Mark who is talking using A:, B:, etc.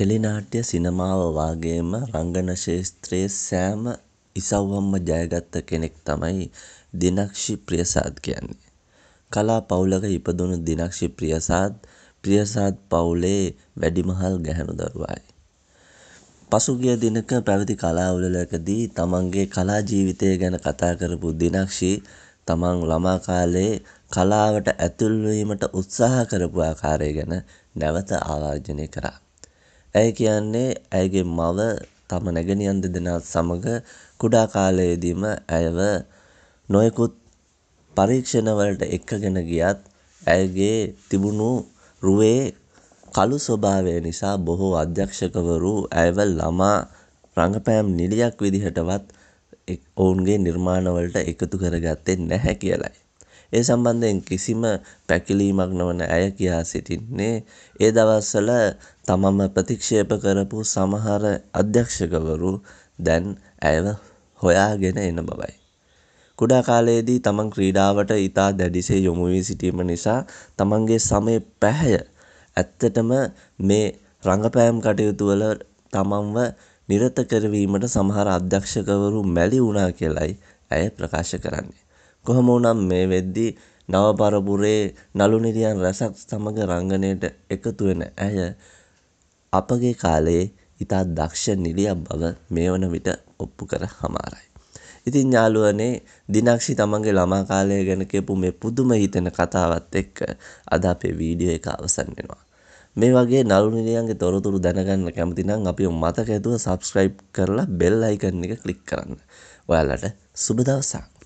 A: ටෙලිනාට්‍ය සිනමාව වගේම රංගන ක්ෂේත්‍රයේ සෑම ඉසව්වක්ම ජයගත්ත කෙනෙක් තමයි දිනක්ෂි ප්‍රියසාද් කියන්නේ. කලා පවුලක ඉපදුණු දිනක්ෂි ප්‍රියසාද් ප්‍රියසාද් පවුලේ වැඩිමහල් ගැහැණු දරුවායි. පසුගිය දිනක පැවති කලා උළෙලකදී තමන්ගේ කලා ජීවිතය ගැන කතා කරපු දිනක්ෂි තමන් ළමා කාලයේ කලාවට ඇතුල්වීමට උත්සාහ කරපු ආකාරය ගැන නැවත ආවර්ජනය කරා. ඇය කියන්නේ ඇයගේ මව තම නැගණියන් දෙදෙනාත් සමඟ කුඩා කාලයේදීම ඇයව නොයෙකුත් පරීක්ෂණවලට එක්කගෙන ගියත් ඇයගේ තිබුණු රුවේ කළු ස්වභාවය නිසා බොහෝ අධ්‍යක්ෂකවරු ඇයව ළමා රඟපෑම් නිළියක් විදිහටවත් ඔවුන්ගේ නිර්මාණවලට එකතු කරගත්තේ නැහැ කියලයි. ඒ සම්බන්ධයෙන් කිසිම පැකිලීමක් නොවන ඇය කියා සිටින්නේ ඒ දවස්වල තමම ප්‍රතික්ෂේප කරපු සමහර අධ්‍යක්ෂකවරු දැන් ඇයව හොයාගෙන එන බවයි. කුඩා කාලයේදී තමන් ක්‍රීඩාවට ඉතා දැඩිසේ යොමු වී සිටීම නිසා තමන්ගේ සමේ පැහැය ඇත්තටම මේ රඟපෑම් කටයුතු වල තමන්ව නිරත කරවීමට සමහර අධ්‍යක්ෂකවරු මැලි වුණා කියලයි ඇය ප්‍රකාශ කරන්නේ. කොහොම වුණත් මේ වෙද්දී නව පරපුරේ නළු නිළියන් රැසක් සමඟ රංගනයට එකතු වෙන ඇය අපගේ කාලයේ ඉතා දක්ෂ නිළියක් බව මේ වන විට ඔප්පු කර හමාරයි. ඉතින් යාළුවනේ දිනක්ෂි තමන්ගේ ළමා කාලය ගැන කියපු මේ පුදුම හිතෙන කතාවත් එක්ක අද අපේ වීඩියෝ එක අවසන් වෙනවා. මේ වගේ නළු නිළියන්ගේ තොරතුරු දැනගන්න කැමති නම් අපිව මතක ඇතුව සබ්ස්ක්‍රයිබ් කරලා බෙල් අයිකන් එක ක්ලික් කරන්න. ඔයාලට සුබ දවසක්.